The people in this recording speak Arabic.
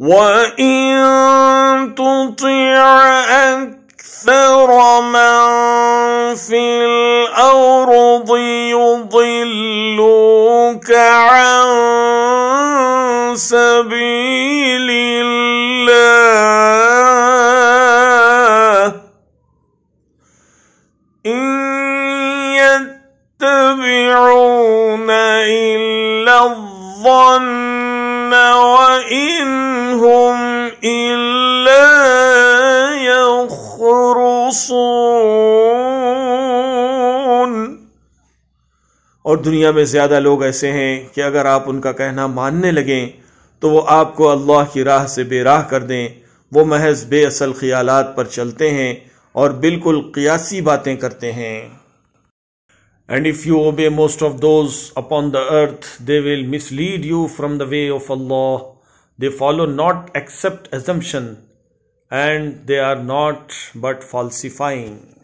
وَإِن تُطِعْ أَكْثَرَ مَن فِي الْأَرْضِ يُضِلُّوكَ عَن سَبِيلِ اللَّهِ إِن يَتَّبِعُونَ إِلَّا الظَّنَّ وَإِنَّ هُمْ إِلَّا يَخْرُصُونَ और दुनिया में ज़्यादा लोग ऐसे हैं कि अगर आप उनका कहना मानने लगें तो वो आपको अल्लाह की राह से बेराह कर दें वो महज बेअसल ख्यालात पर चलते हैं और बिल्कुल क़ियासी बातें करते हैं And if you obey most of those upon the earth, they will mislead you from the way of Allah. They follow not accept assumption and they are not but falsifying.